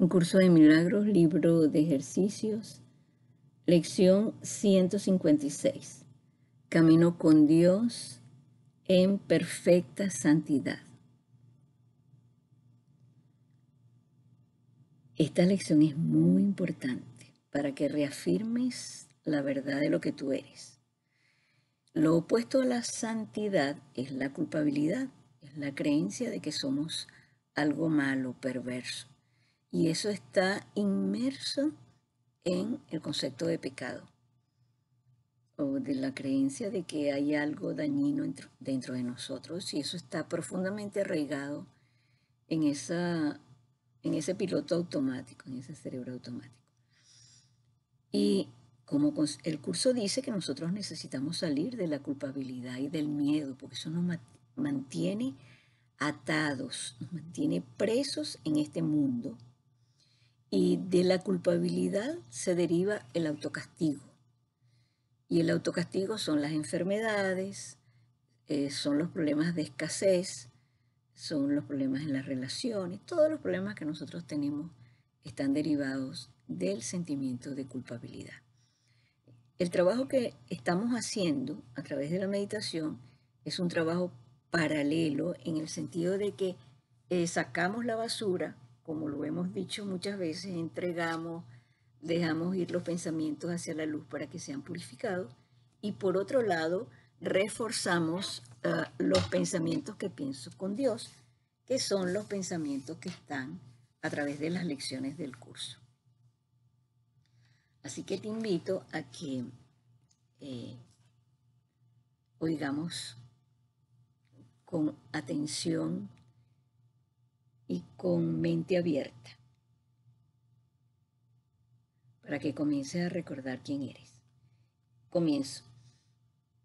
un curso de milagros, libro de ejercicios, lección 156, camino con Dios en perfecta santidad. Esta lección es muy importante para que reafirmes la verdad de lo que tú eres. Lo opuesto a la santidad es la culpabilidad, es la creencia de que somos algo malo, perverso. Y eso está inmerso en el concepto de pecado o de la creencia de que hay algo dañino dentro de nosotros y eso está profundamente arraigado en, esa, en ese piloto automático, en ese cerebro automático. Y como el curso dice que nosotros necesitamos salir de la culpabilidad y del miedo, porque eso nos mantiene atados, nos mantiene presos en este mundo y de la culpabilidad se deriva el autocastigo. Y el autocastigo son las enfermedades, eh, son los problemas de escasez, son los problemas en las relaciones, todos los problemas que nosotros tenemos están derivados del sentimiento de culpabilidad. El trabajo que estamos haciendo a través de la meditación es un trabajo paralelo en el sentido de que eh, sacamos la basura como lo hemos dicho muchas veces, entregamos, dejamos ir los pensamientos hacia la luz para que sean purificados. Y por otro lado, reforzamos ah, los pensamientos que pienso con Dios, que son los pensamientos que están a través de las lecciones del curso. Así que te invito a que eh, oigamos con atención y con mente abierta para que comience a recordar quién eres. Comienzo.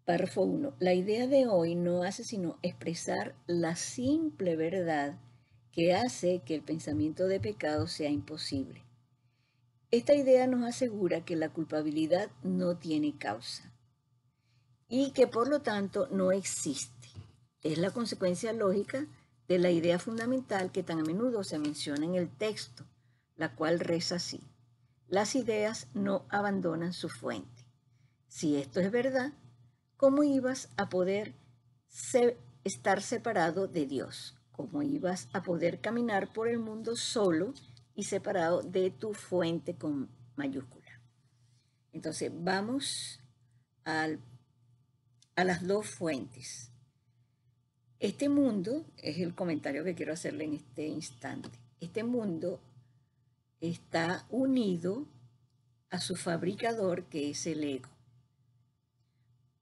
Párrafo 1. La idea de hoy no hace sino expresar la simple verdad que hace que el pensamiento de pecado sea imposible. Esta idea nos asegura que la culpabilidad no tiene causa y que por lo tanto no existe. Es la consecuencia lógica de la idea fundamental que tan a menudo se menciona en el texto, la cual reza así. Las ideas no abandonan su fuente. Si esto es verdad, ¿cómo ibas a poder estar separado de Dios? ¿Cómo ibas a poder caminar por el mundo solo y separado de tu fuente con mayúscula? Entonces, vamos a las dos fuentes, este mundo, es el comentario que quiero hacerle en este instante, este mundo está unido a su fabricador que es el ego.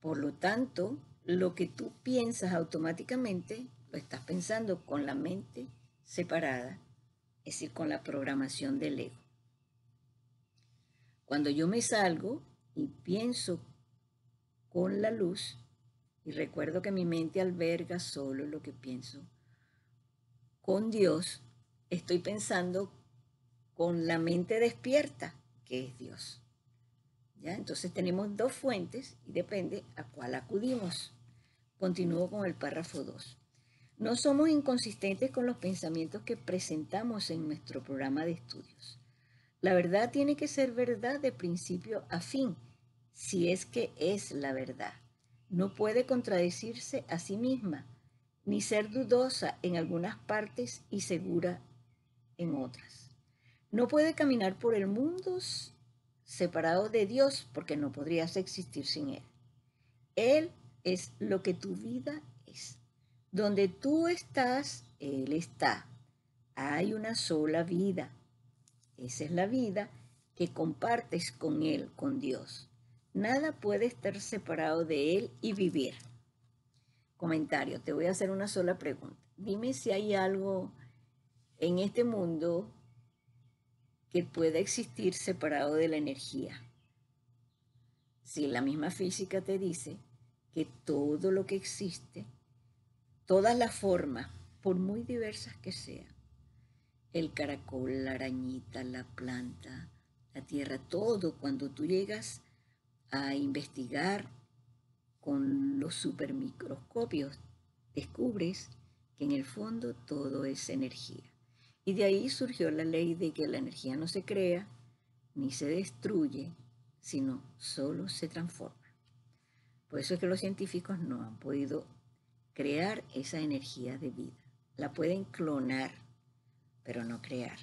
Por lo tanto, lo que tú piensas automáticamente lo estás pensando con la mente separada, es decir, con la programación del ego. Cuando yo me salgo y pienso con la luz, y recuerdo que mi mente alberga solo lo que pienso. Con Dios estoy pensando con la mente despierta, que es Dios. ¿Ya? Entonces tenemos dos fuentes y depende a cuál acudimos. Continúo con el párrafo 2. No somos inconsistentes con los pensamientos que presentamos en nuestro programa de estudios. La verdad tiene que ser verdad de principio a fin, si es que es la verdad no puede contradecirse a sí misma, ni ser dudosa en algunas partes y segura en otras. No puede caminar por el mundo separado de Dios porque no podrías existir sin Él. Él es lo que tu vida es. Donde tú estás, Él está. Hay una sola vida. Esa es la vida que compartes con Él, con Dios. Nada puede estar separado de Él y vivir. Comentario, te voy a hacer una sola pregunta. Dime si hay algo en este mundo que pueda existir separado de la energía. Si la misma física te dice que todo lo que existe, todas las formas, por muy diversas que sean, el caracol, la arañita, la planta, la tierra, todo, cuando tú llegas a investigar con los supermicroscopios, descubres que en el fondo todo es energía. Y de ahí surgió la ley de que la energía no se crea ni se destruye, sino solo se transforma. Por eso es que los científicos no han podido crear esa energía de vida. La pueden clonar, pero no crear.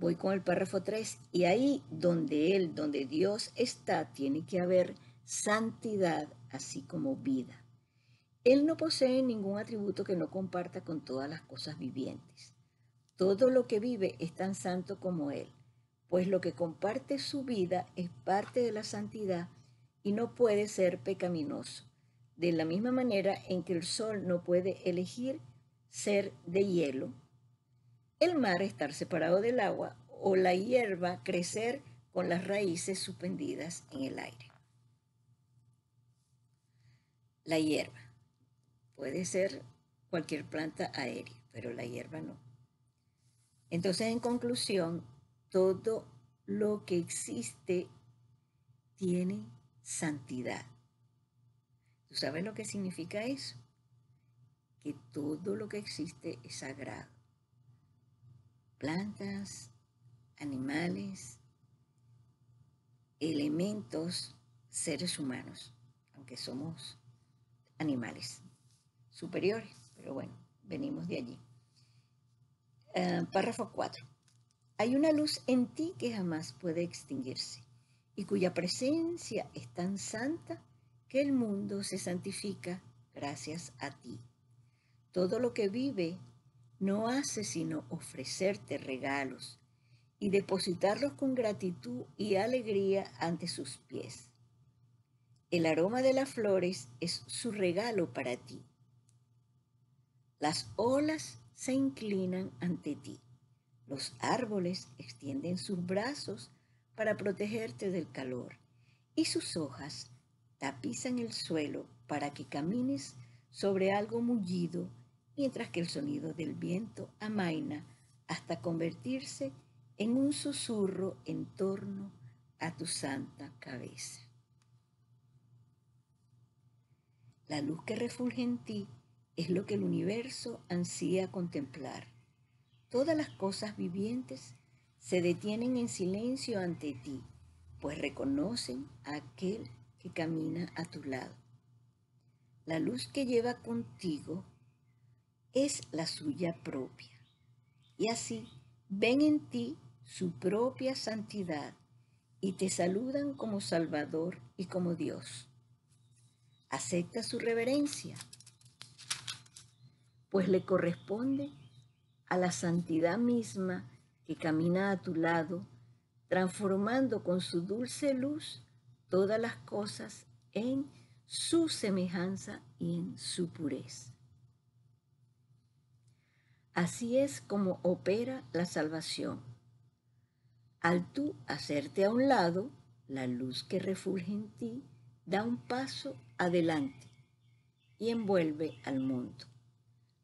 Voy con el párrafo 3 y ahí donde Él, donde Dios está, tiene que haber santidad así como vida. Él no posee ningún atributo que no comparta con todas las cosas vivientes. Todo lo que vive es tan santo como Él, pues lo que comparte su vida es parte de la santidad y no puede ser pecaminoso, de la misma manera en que el sol no puede elegir ser de hielo el mar estar separado del agua o la hierba crecer con las raíces suspendidas en el aire. La hierba. Puede ser cualquier planta aérea, pero la hierba no. Entonces, en conclusión, todo lo que existe tiene santidad. ¿Tú sabes lo que significa eso? Que todo lo que existe es sagrado plantas, animales, elementos, seres humanos, aunque somos animales superiores, pero bueno, venimos de allí. Ah, párrafo 4. Hay una luz en ti que jamás puede extinguirse y cuya presencia es tan santa que el mundo se santifica gracias a ti. Todo lo que vive no hace sino ofrecerte regalos y depositarlos con gratitud y alegría ante sus pies. El aroma de las flores es su regalo para ti. Las olas se inclinan ante ti. Los árboles extienden sus brazos para protegerte del calor y sus hojas tapizan el suelo para que camines sobre algo mullido mientras que el sonido del viento amaina hasta convertirse en un susurro en torno a tu santa cabeza. La luz que refulge en ti es lo que el universo ansía contemplar. Todas las cosas vivientes se detienen en silencio ante ti, pues reconocen a aquel que camina a tu lado. La luz que lleva contigo es la suya propia. Y así ven en ti su propia santidad y te saludan como Salvador y como Dios. Acepta su reverencia, pues le corresponde a la santidad misma que camina a tu lado, transformando con su dulce luz todas las cosas en su semejanza y en su pureza. Así es como opera la salvación. Al tú hacerte a un lado, la luz que refulge en ti da un paso adelante y envuelve al mundo.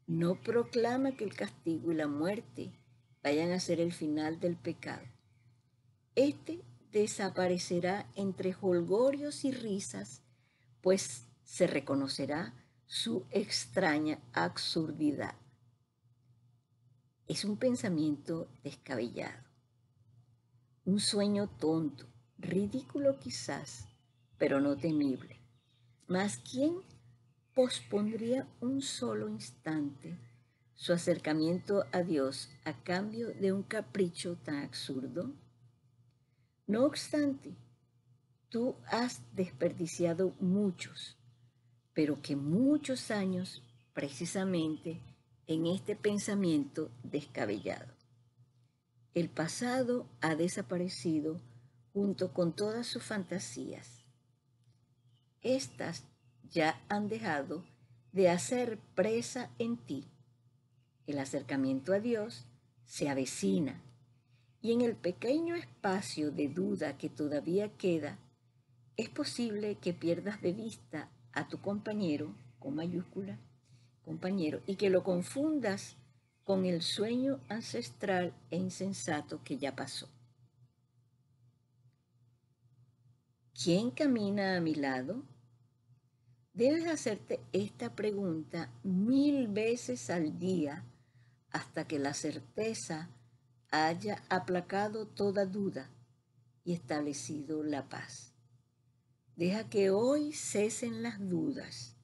No proclama que el castigo y la muerte vayan a ser el final del pecado. Este desaparecerá entre jolgorios y risas, pues se reconocerá su extraña absurdidad es un pensamiento descabellado, un sueño tonto, ridículo quizás, pero no temible. ¿Más ¿quién pospondría un solo instante su acercamiento a Dios a cambio de un capricho tan absurdo? No obstante, tú has desperdiciado muchos, pero que muchos años precisamente en este pensamiento descabellado. El pasado ha desaparecido junto con todas sus fantasías. Estas ya han dejado de hacer presa en ti. El acercamiento a Dios se avecina y en el pequeño espacio de duda que todavía queda, es posible que pierdas de vista a tu compañero, con mayúscula, compañero, y que lo confundas con el sueño ancestral e insensato que ya pasó. ¿Quién camina a mi lado? Debes hacerte esta pregunta mil veces al día hasta que la certeza haya aplacado toda duda y establecido la paz. Deja que hoy cesen las dudas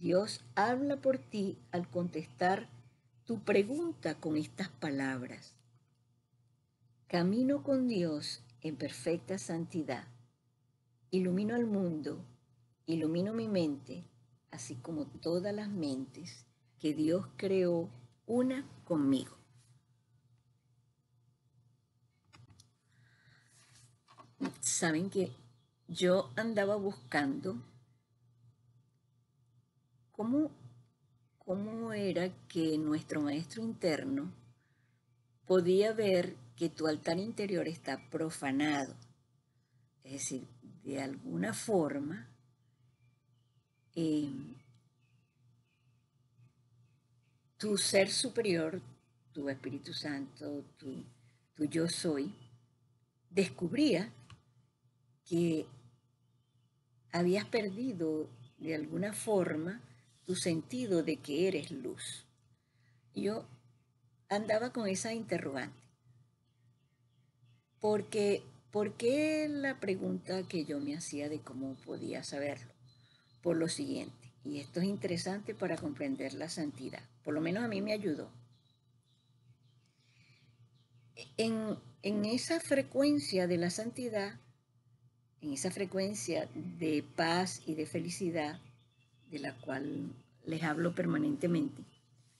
Dios habla por ti al contestar tu pregunta con estas palabras. Camino con Dios en perfecta santidad. Ilumino al mundo, ilumino mi mente, así como todas las mentes que Dios creó una conmigo. Saben que yo andaba buscando ¿Cómo, era que nuestro maestro interno podía ver que tu altar interior está profanado? Es decir, de alguna forma, eh, tu ser superior, tu Espíritu Santo, tu, yo soy, descubría que habías perdido de alguna forma tu sentido de que eres luz. Yo andaba con esa interrogante. Porque, ¿Por qué la pregunta que yo me hacía de cómo podía saberlo? Por lo siguiente, y esto es interesante para comprender la santidad, por lo menos a mí me ayudó. En, en esa frecuencia de la santidad, en esa frecuencia de paz y de felicidad, de la cual les hablo permanentemente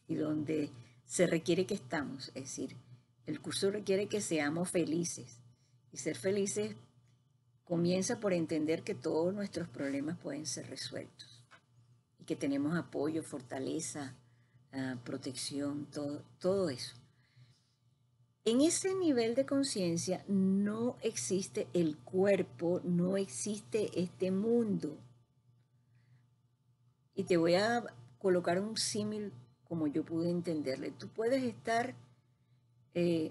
y donde se requiere que estamos, es decir, el curso requiere que seamos felices y ser felices comienza por entender que todos nuestros problemas pueden ser resueltos y que tenemos apoyo, fortaleza, ah, protección, todo, todo eso. En ese nivel de conciencia no existe el cuerpo, no existe este mundo y te voy a colocar un símil como yo pude entenderle. Tú puedes estar eh,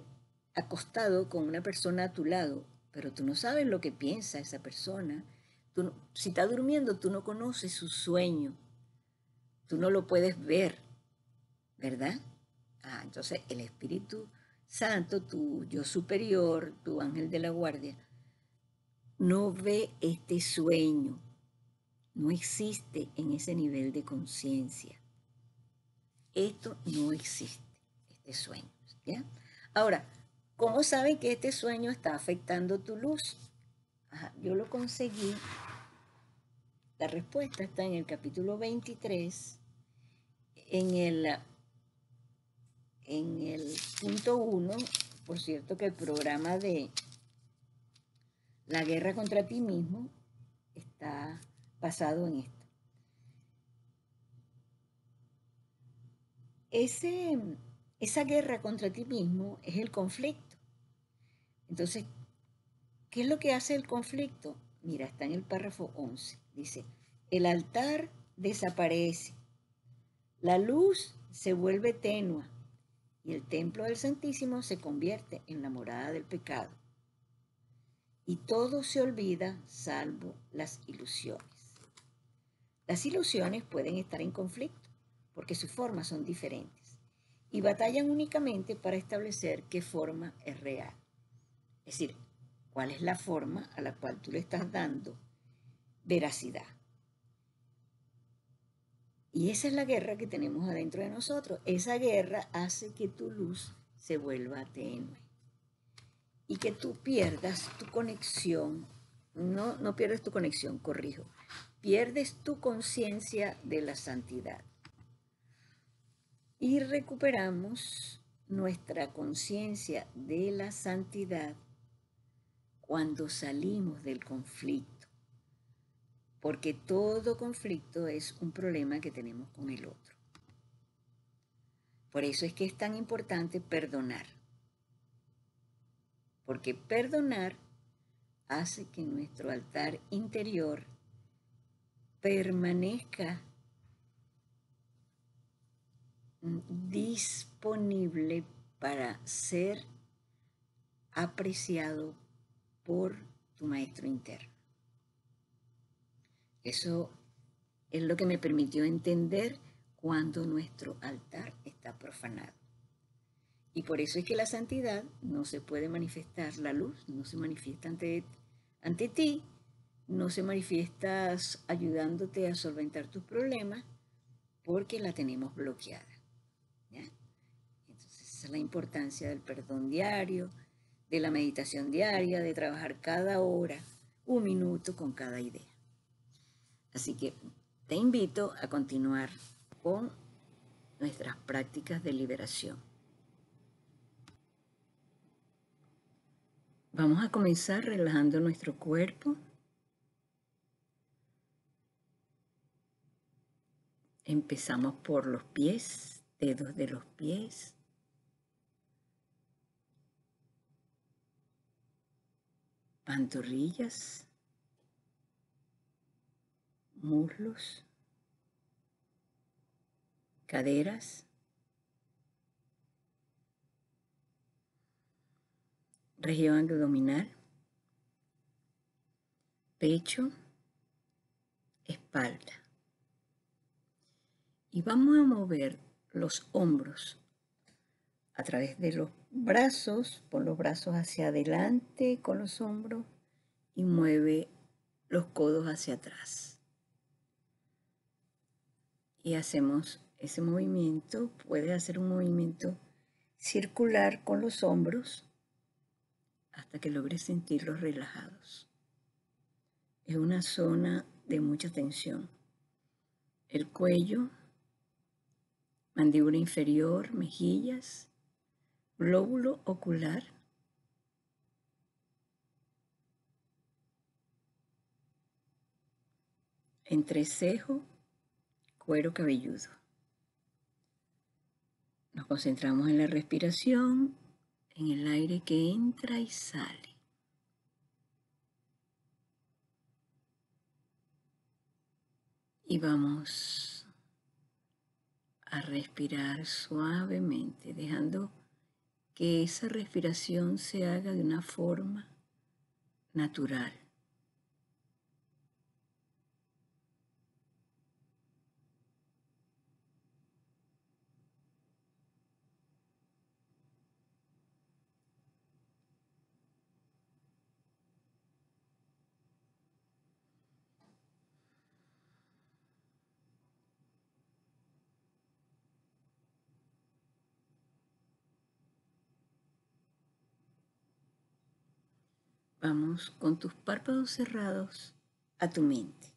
acostado con una persona a tu lado, pero tú no sabes lo que piensa esa persona. Tú si está durmiendo, tú no conoces su sueño. Tú no lo puedes ver, ¿verdad? Ah, entonces el Espíritu Santo, tu yo superior, tu ángel de la guardia, no ve este sueño, no existe en ese nivel de conciencia. Esto no existe, este sueño. ¿ya? Ahora, ¿cómo saben que este sueño está afectando tu luz? yo lo conseguí. La respuesta está en el capítulo 23, en el, en el punto 1. Por cierto que el programa de la guerra contra ti mismo está basado en esto. esa guerra contra ti mismo es el conflicto. Entonces, ¿qué es lo que hace el conflicto? Mira, está en el párrafo 11. Dice, el altar desaparece, la luz se vuelve tenua y el templo del Santísimo se convierte en la morada del pecado. Y todo se olvida salvo las ilusiones. Las ilusiones pueden estar en conflicto porque sus formas son diferentes y batallan únicamente para establecer qué forma es real. Es decir, cuál es la forma a la cual tú le estás dando veracidad. Y esa es la guerra que tenemos adentro de nosotros. Esa guerra hace que tu luz se vuelva tenue y que tú pierdas tu conexión no, no pierdes tu conexión, corrijo, pierdes tu conciencia de la santidad. Y recuperamos nuestra conciencia de la santidad cuando salimos del conflicto, porque todo conflicto es un problema que tenemos con el otro. Por eso es que es tan importante perdonar, porque perdonar hace que nuestro altar interior permanezca disponible para ser apreciado por tu maestro interno. Eso es lo que me permitió entender cuando nuestro altar está profanado. Y por eso es que la santidad no se puede manifestar, la luz no se manifiesta ante ante ti, no se manifiestas ayudándote a solventar tus problemas porque la tenemos bloqueada. Entonces, esa es la importancia del perdón diario, de la meditación diaria, de trabajar cada hora, un minuto con cada idea. Así que te invito a continuar con nuestras prácticas de liberación. Vamos a comenzar relajando nuestro cuerpo. Empezamos por los pies, dedos de los pies. Pantorrillas. Muslos. Caderas. región abdominal, pecho, espalda. Y vamos a mover los hombros a través de los brazos, pon los brazos hacia adelante con los hombros y mueve los codos hacia atrás. Y hacemos ese movimiento, puedes hacer un movimiento circular con los hombros hasta que logres sentirlos relajados. Es una zona de mucha tensión. El cuello, mandíbula inferior, mejillas, glóbulo ocular, entrecejo, cuero cabelludo. Nos concentramos en la respiración en el aire que entra y sale. Y vamos a respirar suavemente, dejando que esa respiración se haga de una forma natural. con tus párpados cerrados a tu mente.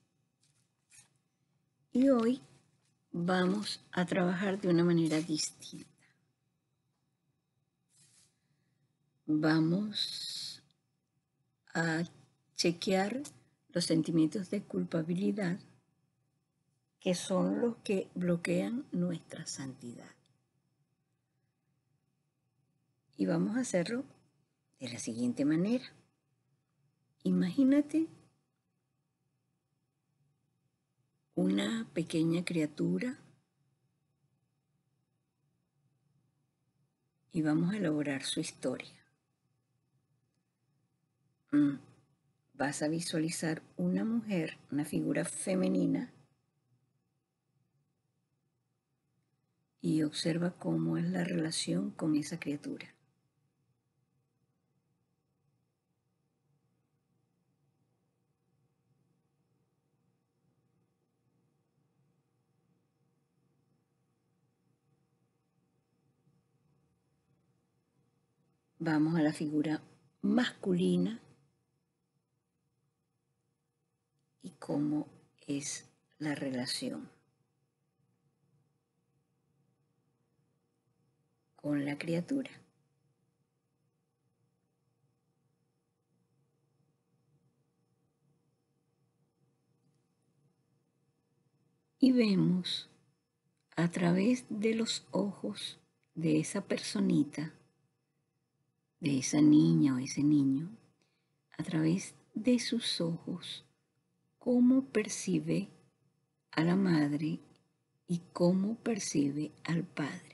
Y hoy vamos a trabajar de una manera distinta. Vamos a chequear los sentimientos de culpabilidad que son los que bloquean nuestra santidad. Y vamos a hacerlo de la siguiente manera. Imagínate una pequeña criatura y vamos a elaborar su historia. Mm, vas a visualizar una mujer, una figura femenina y observa cómo es la relación con esa criatura. Vamos a la figura masculina y cómo es la relación con la criatura. Y vemos a través de los ojos de esa personita de esa niña o ese niño a través de sus ojos cómo percibe a la madre y cómo percibe al padre.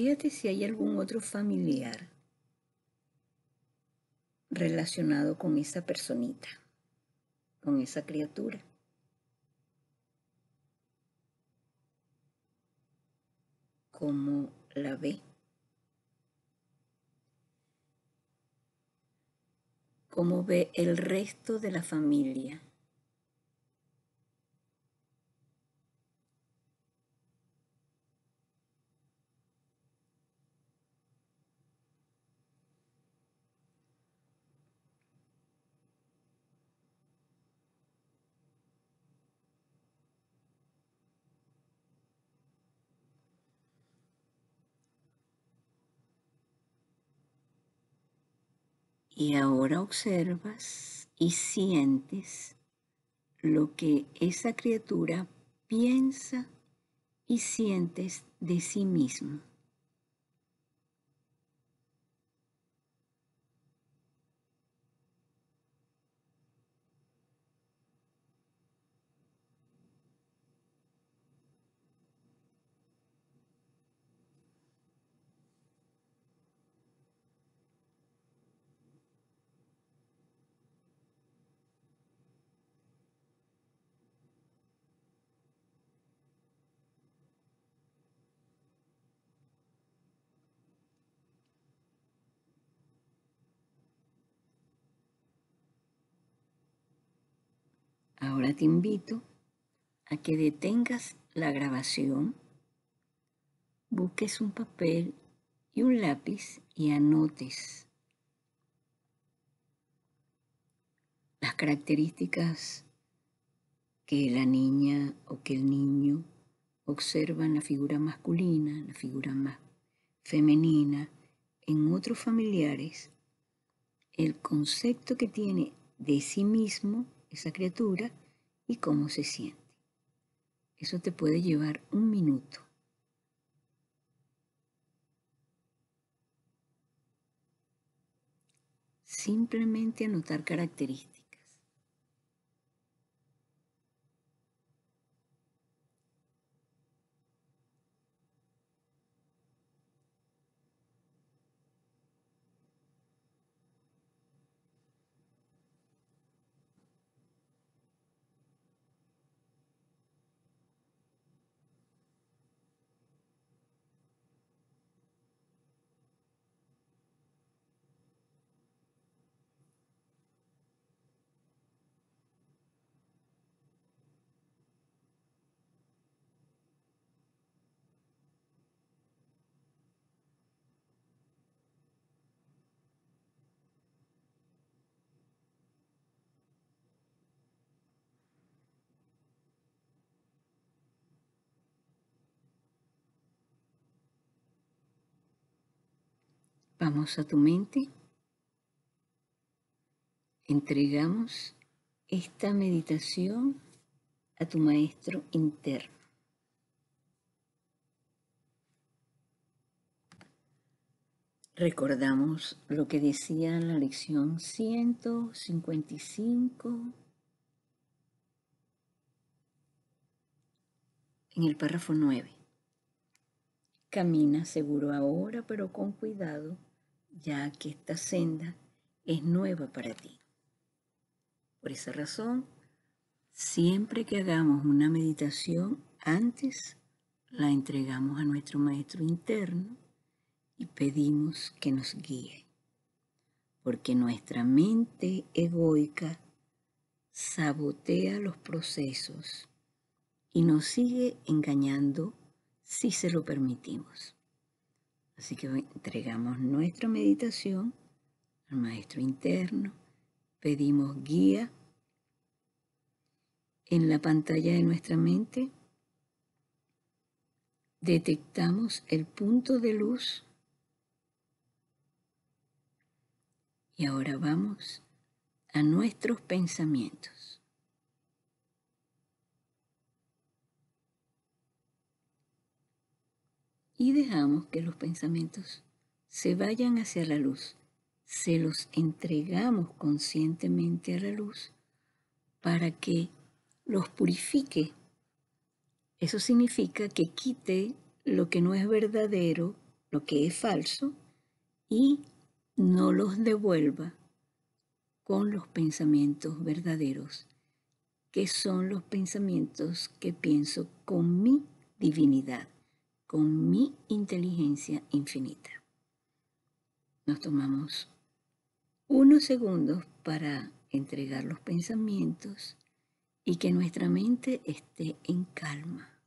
Fíjate si hay algún otro familiar relacionado con esa personita, con esa criatura. ¿Cómo la ve? ¿Cómo ve el resto de la familia? Y ahora observas y sientes lo que esa criatura piensa y sientes de sí mismo. Ahora te invito a que detengas la grabación, busques un papel y un lápiz y anotes las características que la niña o que el niño observa en la figura masculina, la figura más femenina, en otros familiares, el concepto que tiene de sí mismo esa criatura y cómo se siente. Eso te puede llevar un minuto. Simplemente anotar características. Vamos a tu mente. Entregamos esta meditación a tu maestro interno. Recordamos lo que decía la lección 155 en el párrafo 9. Camina seguro ahora, pero con cuidado ya que esta senda es nueva para ti. Por esa razón, siempre que hagamos una meditación, antes la entregamos a nuestro maestro interno y pedimos que nos guíe, porque nuestra mente egoica sabotea los procesos y nos sigue engañando si se lo permitimos. Así que entregamos nuestra meditación al maestro interno, pedimos guía en la pantalla de nuestra mente, detectamos el punto de luz y ahora vamos a nuestros pensamientos. y dejamos que los pensamientos se vayan hacia la luz. Se los entregamos conscientemente a la luz para que los purifique. Eso significa que quite lo que no es verdadero, lo que es falso, y no los devuelva con los pensamientos verdaderos, que son los pensamientos que pienso con mi divinidad con mi inteligencia infinita. Nos tomamos unos segundos para entregar los pensamientos y que nuestra mente esté en calma.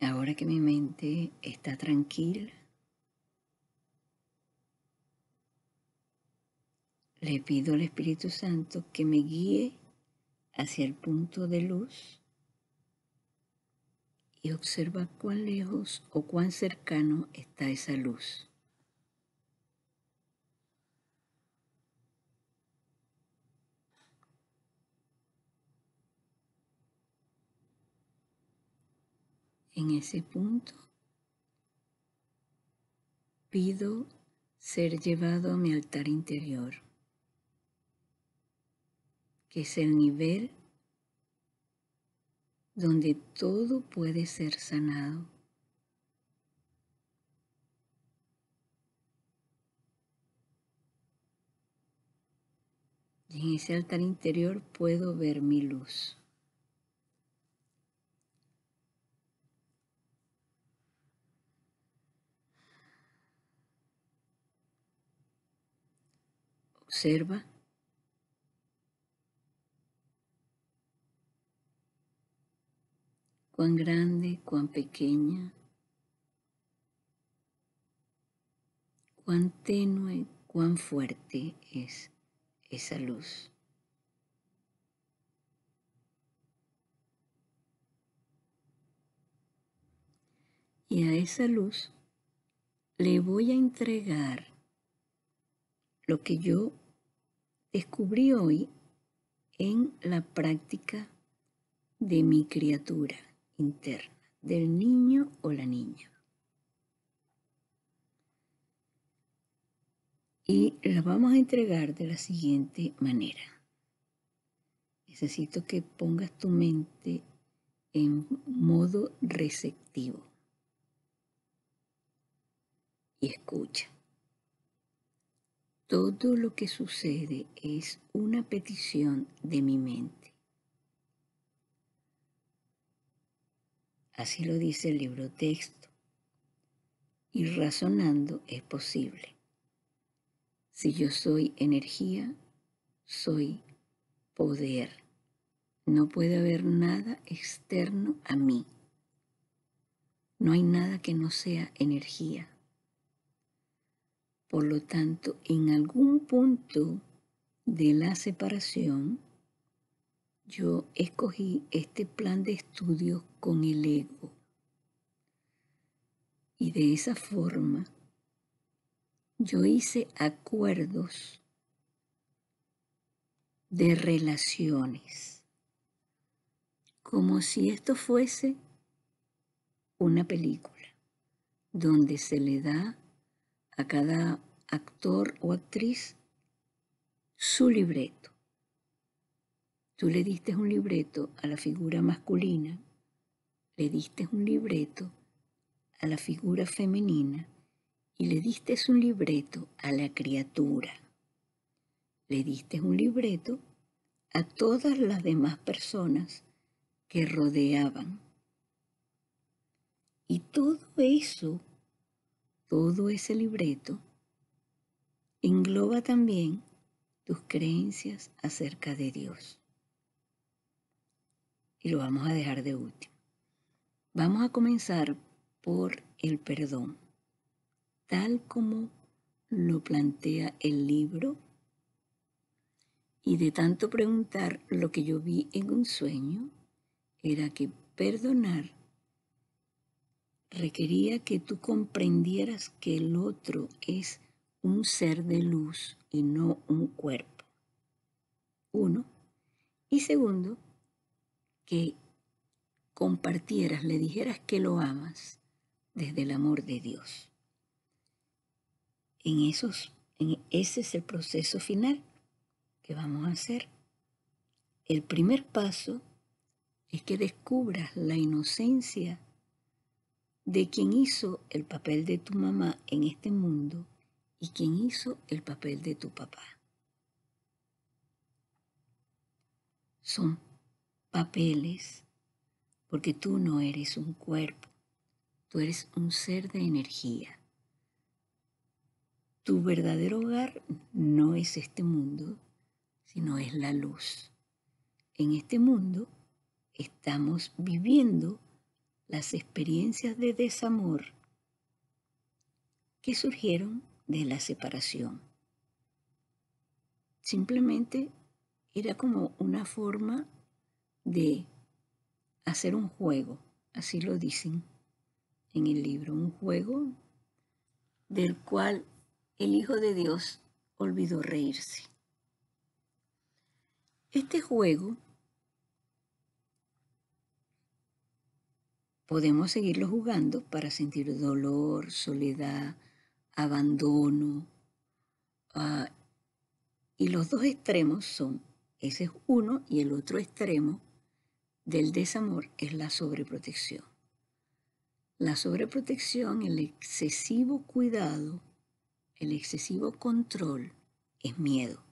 Ahora que mi mente está tranquila, le pido al Espíritu Santo que me guíe hacia el punto de luz y observa cuán lejos o cuán cercano está esa luz. En ese punto pido ser llevado a mi altar interior, que es el nivel donde todo puede ser sanado. Y en ese altar interior puedo ver mi luz. observa. Cuán grande, cuán pequeña, cuán tenue, cuán fuerte es esa luz. Y a esa luz le voy a entregar lo que yo descubrí hoy en la práctica de mi criatura interna, del niño o la niña. Y la vamos a entregar de la siguiente manera. Necesito que pongas tu mente en modo receptivo y escucha. Todo lo que sucede es una petición de mi mente. Así lo dice el libro texto. Y razonando es posible. Si yo soy energía, soy poder. No puede haber nada externo a mí. No hay nada que no sea energía. Por lo tanto, en algún punto de la separación, yo escogí este plan de estudios con el ego. Y de esa forma, yo hice acuerdos de relaciones, como si esto fuese una película, donde se le da a cada actor o actriz su libreto. Tú le diste un libreto a la figura masculina, le diste un libreto a la figura femenina y le diste un libreto a la criatura. Le diste un libreto a todas las demás personas que rodeaban. Y todo eso, todo ese libreto, engloba también tus creencias acerca de Dios. Y lo vamos a dejar de último. Vamos a comenzar por el perdón, tal como lo plantea el libro. Y de tanto preguntar lo que yo vi en un sueño, era que perdonar requería que tú comprendieras que el otro es un ser de luz y no un cuerpo. Uno. Y segundo, que compartieras, le dijeras que lo amas desde el amor de Dios. En esos, en ese es el proceso final que vamos a hacer. El primer paso es que descubras la inocencia de quien hizo el papel de tu mamá en este mundo y quien hizo el papel de tu papá. Son papeles porque tú no eres un cuerpo, tú eres un ser de energía. Tu verdadero hogar no es este mundo, sino es la luz. En este mundo estamos viviendo las experiencias de desamor que surgieron de la separación. Simplemente era como una forma de hacer un juego, así lo dicen en el libro, un juego del cual el Hijo de Dios olvidó reírse. Este juego podemos seguirlo jugando para sentir dolor, soledad, abandono. Ah, y los dos extremos son, ese es uno y el otro extremo del desamor es la sobreprotección. La sobreprotección, el excesivo cuidado, el excesivo control es miedo.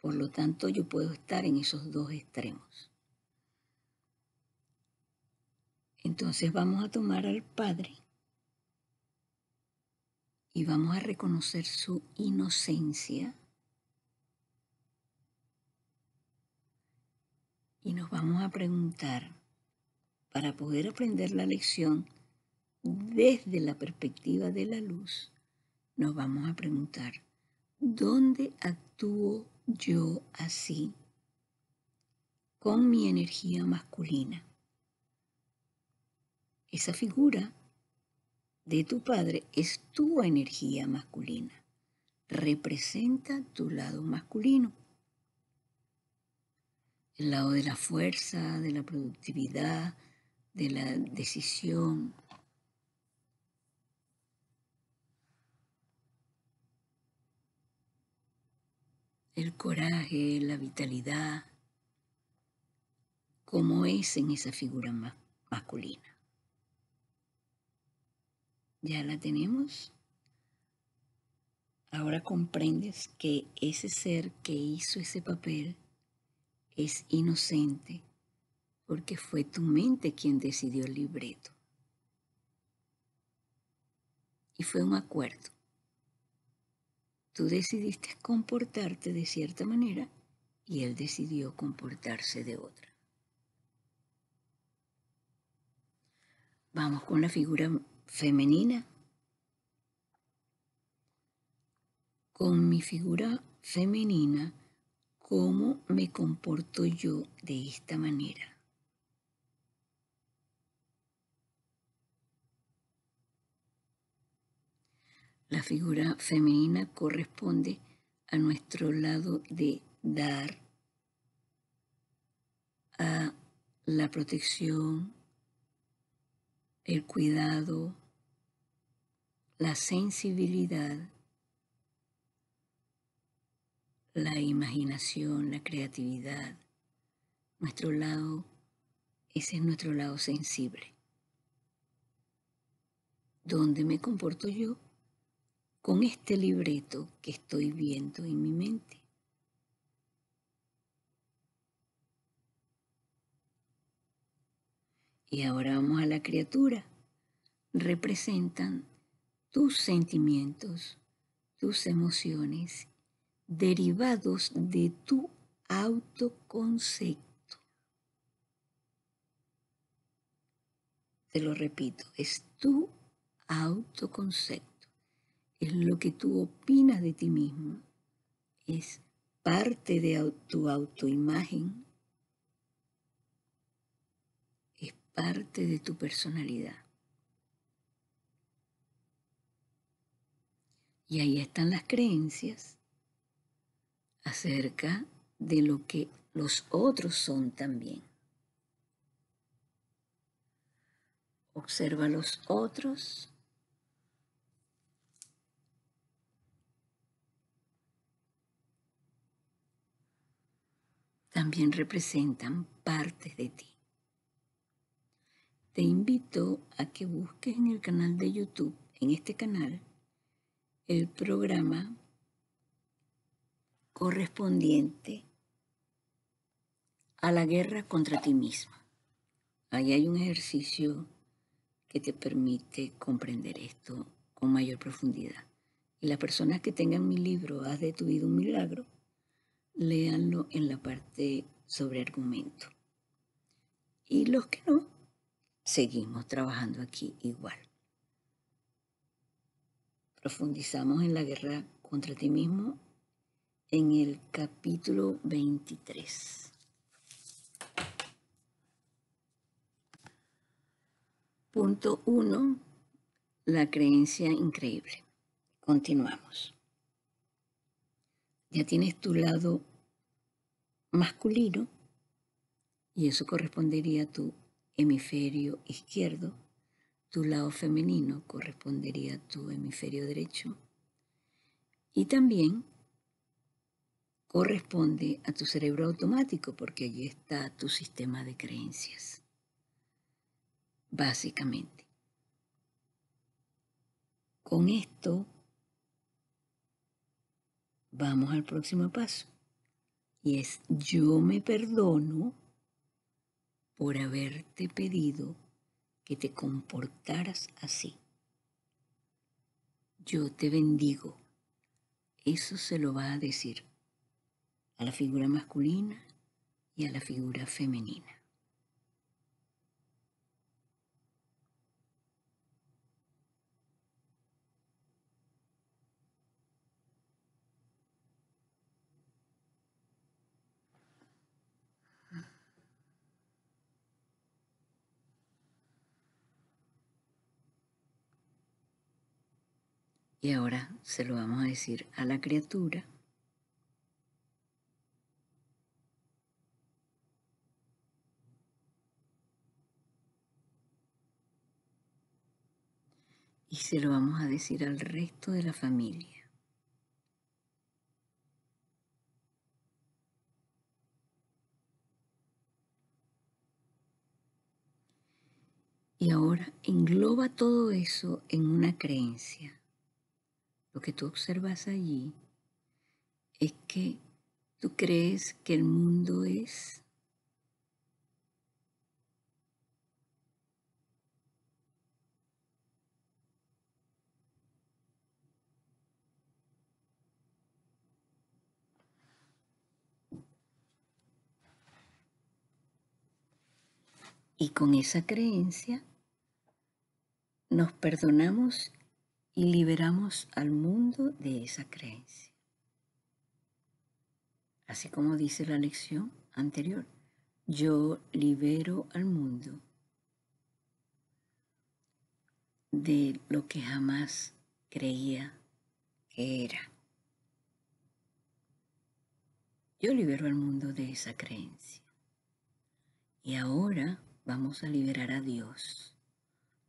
Por lo tanto, yo puedo estar en esos dos extremos. Entonces vamos a tomar al Padre y vamos a reconocer su inocencia. Y nos vamos a preguntar, para poder aprender la lección desde la perspectiva de la luz, nos vamos a preguntar, ¿dónde actúo yo así? Con mi energía masculina. Esa figura de tu padre es tu energía masculina. Representa tu lado masculino. El lado de la fuerza, de la productividad, de la decisión. El coraje, la vitalidad, como es en esa figura masculina. Ya la tenemos. Ahora comprendes que ese ser que hizo ese papel es inocente porque fue tu mente quien decidió el libreto. Y fue un acuerdo. Tú decidiste comportarte de cierta manera y él decidió comportarse de otra. Vamos con la figura femenina, con mi figura femenina, cómo me comporto yo de esta manera. La figura femenina corresponde a nuestro lado de dar, a la protección, el cuidado, la sensibilidad, la imaginación, la creatividad. Nuestro lado, ese es nuestro lado sensible. donde me comporto yo con este libreto que estoy viendo en mi mente? Y ahora vamos a la criatura. Representan tus sentimientos, tus emociones, derivados de tu autoconcepto. Te lo repito, es tu autoconcepto, es lo que tú opinas de ti mismo, es parte de tu autoimagen, es parte de tu personalidad. Y ahí están las creencias acerca de lo que los otros son también. Observa los otros. También representan partes de ti. Te invito a que busques en el canal de YouTube, en este canal, el programa correspondiente a la guerra contra ti misma. Ahí hay un ejercicio que te permite comprender esto con mayor profundidad. Y las personas que tengan mi libro, Haz de tu vida un milagro, léanlo en la parte sobre argumento. Y los que no, seguimos trabajando aquí igual. Profundizamos en la guerra contra ti mismo en el capítulo 23. Punto 1. La creencia increíble. Continuamos. Ya tienes tu lado masculino y eso correspondería a tu hemisferio izquierdo tu lado femenino correspondería a tu hemisferio derecho y también corresponde a tu cerebro automático porque allí está tu sistema de creencias, básicamente. Con esto vamos al próximo paso y es yo me perdono por haberte pedido que te comportaras así. Yo te bendigo. Eso se lo va a decir a la figura masculina y a la figura femenina. Y ahora se lo vamos a decir a la criatura. Y se lo vamos a decir al resto de la familia. Y ahora engloba todo eso en una creencia. Lo que tú observas allí es que tú crees que el mundo es Y con esa creencia nos perdonamos y liberamos al mundo de esa creencia. Así como dice la lección anterior, yo libero al mundo de lo que jamás creía que era. Yo libero al mundo de esa creencia. Y ahora vamos a liberar a Dios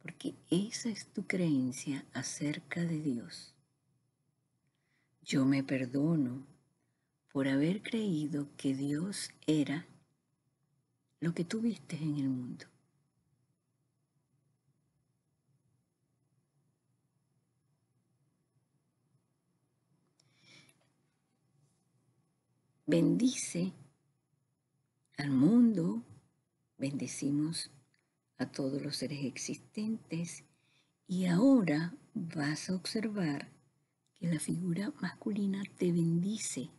porque esa es tu creencia acerca de Dios. Yo me perdono por haber creído que Dios era lo que tuviste en el mundo. Bendice al mundo, bendecimos a todos los seres existentes y ahora vas a observar que la figura masculina te bendice.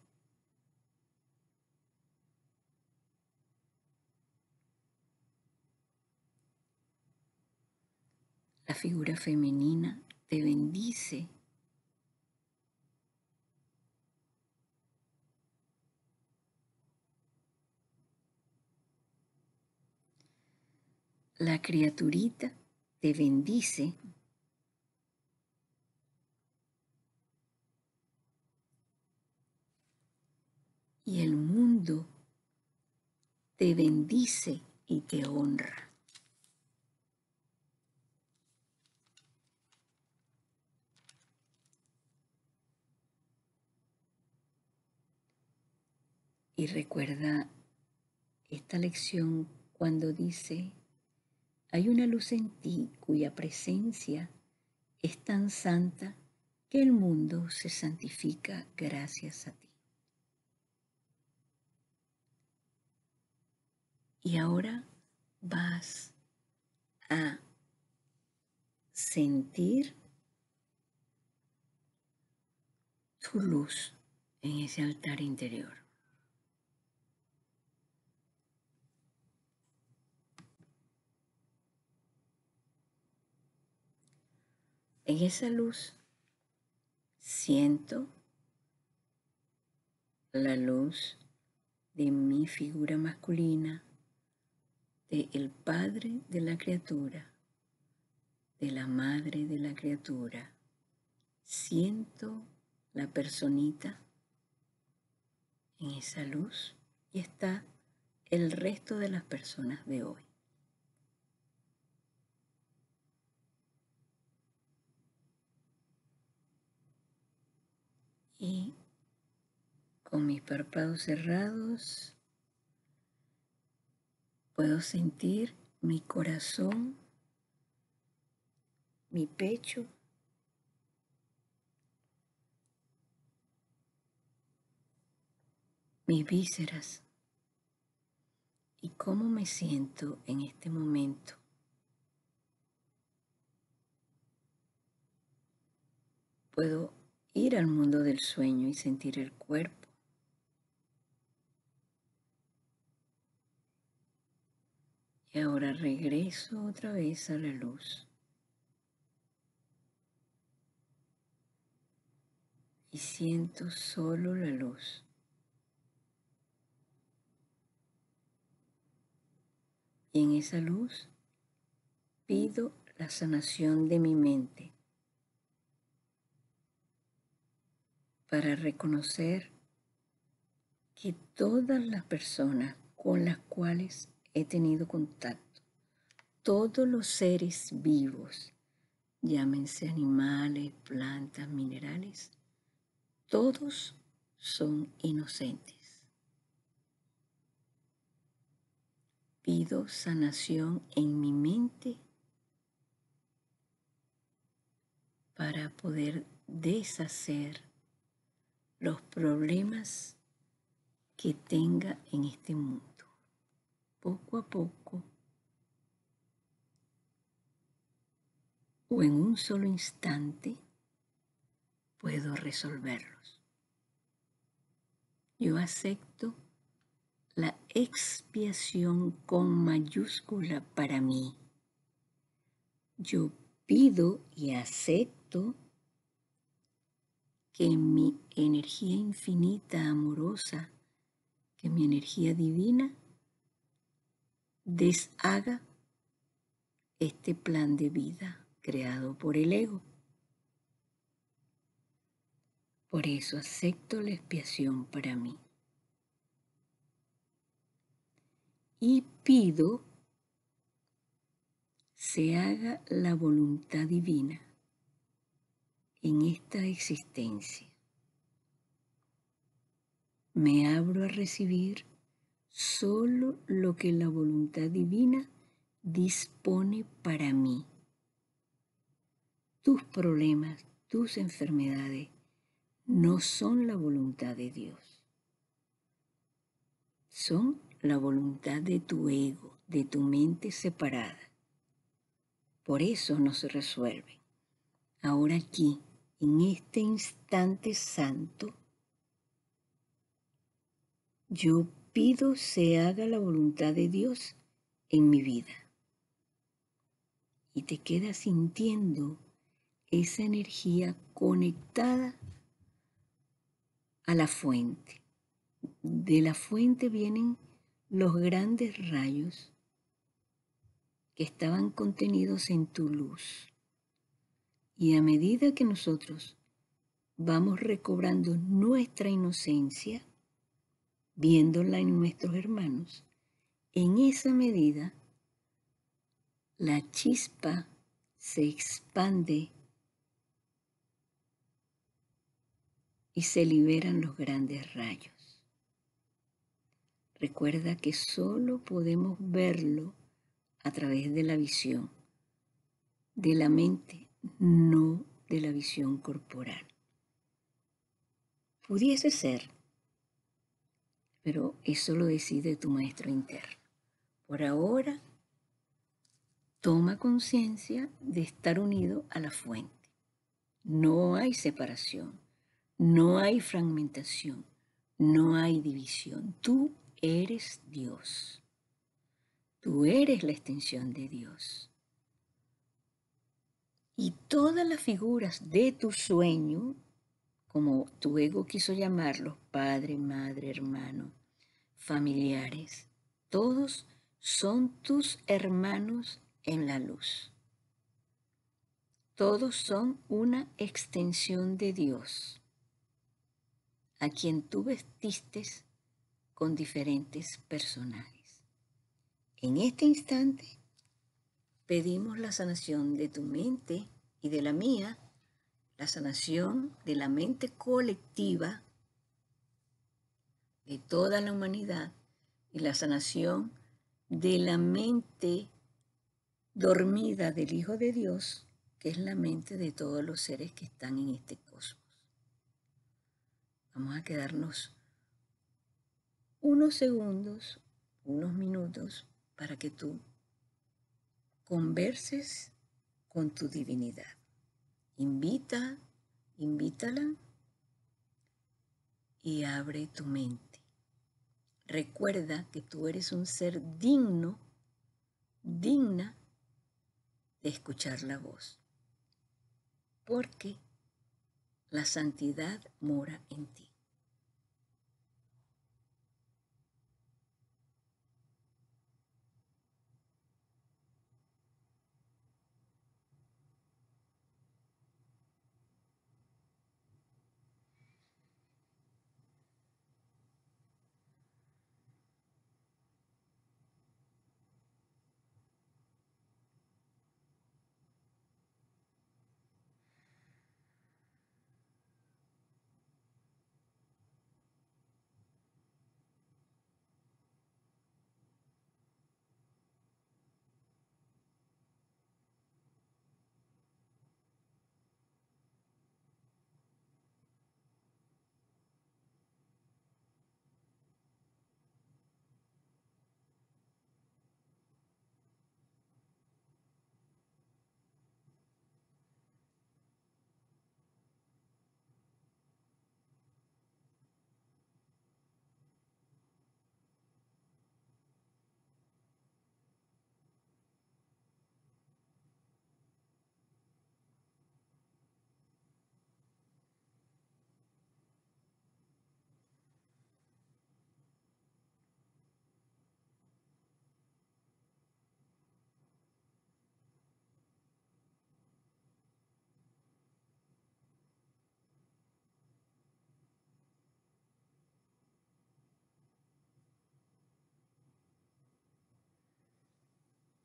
La figura femenina te bendice. la criaturita te bendice y el mundo te bendice y te honra. Y recuerda esta lección cuando dice, hay una luz en ti cuya presencia es tan santa que el mundo se santifica gracias a ti. Y ahora vas a sentir tu luz en ese altar interior. En esa luz siento la luz de mi figura masculina, de el padre de la criatura, de la madre de la criatura. Siento la personita en esa luz y está el resto de las personas de hoy. y con mis párpados cerrados puedo sentir mi corazón, mi pecho. mis vísceras y cómo me siento en este momento. Puedo ir al mundo del sueño y sentir el cuerpo. Y ahora regreso otra vez a la luz. Y siento solo la luz. Y en esa luz pido la sanación de mi mente. para reconocer que todas las personas con las cuales he tenido contacto, todos los seres vivos, llámense animales, plantas, minerales, todos son inocentes. Pido sanación en mi mente para poder deshacer los problemas que tenga en este mundo. Poco a poco o en un solo instante puedo resolverlos. Yo acepto la expiación con mayúscula para mí. Yo pido y acepto que mi energía infinita amorosa, que mi energía divina, deshaga este plan de vida creado por el ego. Por eso acepto la expiación para mí. Y pido se haga la voluntad divina en esta existencia. Me abro a recibir solo lo que la voluntad divina dispone para mí. Tus problemas, tus enfermedades no son la voluntad de Dios. Son la voluntad de tu ego, de tu mente separada. Por eso no se resuelven. Ahora aquí, en este instante santo, yo pido se haga la voluntad de Dios en mi vida. Y te quedas sintiendo esa energía conectada a la fuente. De la fuente vienen los grandes rayos que estaban contenidos en tu luz. Y a medida que nosotros vamos recobrando nuestra inocencia, viéndola en nuestros hermanos, en esa medida la chispa se expande y se liberan los grandes rayos. Recuerda que solo podemos verlo a través de la visión, de la mente no de la visión corporal. Pudiese ser, pero eso lo decide tu maestro interno. Por ahora, toma conciencia de estar unido a la fuente. No hay separación, no hay fragmentación, no hay división. Tú eres Dios. Tú eres la extensión de Dios y todas las figuras de tu sueño, como tu ego quiso llamarlos, padre, madre, hermano, familiares, todos son tus hermanos en la luz. Todos son una extensión de Dios, a quien tú vestiste con diferentes personajes. En este instante pedimos la sanación de tu mente y de la mía, la sanación de la mente colectiva de toda la humanidad y la sanación de la mente dormida del Hijo de Dios, que es la mente de todos los seres que están en este cosmos. Vamos a quedarnos unos segundos, unos minutos, para que tú converses con tu divinidad. Invita, invítala y abre tu mente. Recuerda que tú eres un ser digno, digna de escuchar la voz, porque la santidad mora en ti.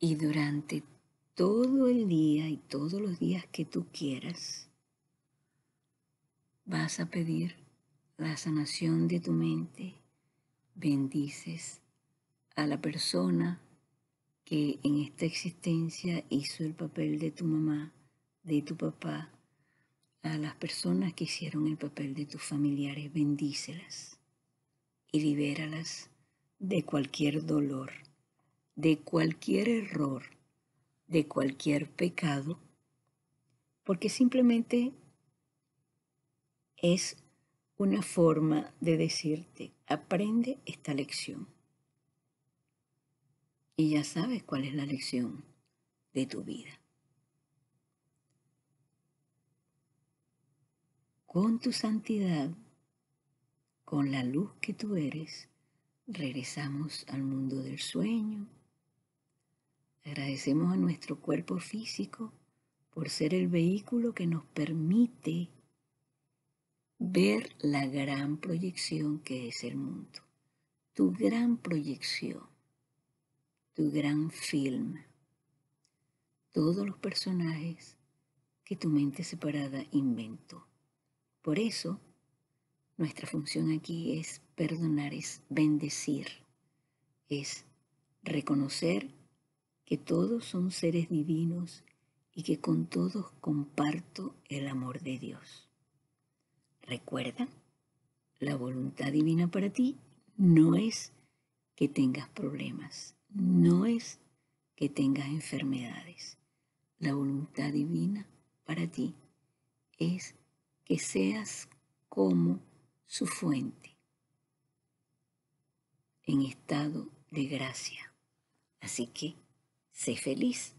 Y durante todo el día y todos los días que tú quieras, vas a pedir la sanación de tu mente. Bendices a la persona que en esta existencia hizo el papel de tu mamá, de tu papá, a las personas que hicieron el papel de tus familiares, bendícelas y libéralas de cualquier dolor de cualquier error, de cualquier pecado, porque simplemente es una forma de decirte, aprende esta lección. Y ya sabes cuál es la lección de tu vida. Con tu santidad, con la luz que tú eres, regresamos al mundo del sueño, Agradecemos a nuestro cuerpo físico por ser el vehículo que nos permite ver la gran proyección que es el mundo, tu gran proyección, tu gran film, todos los personajes que tu mente separada inventó. Por eso, nuestra función aquí es perdonar, es bendecir, es reconocer que todos son seres divinos y que con todos comparto el amor de Dios. Recuerda, la voluntad divina para ti no es que tengas problemas, no es que tengas enfermedades. La voluntad divina para ti es que seas como su fuente, en estado de gracia. Así que Sé feliz.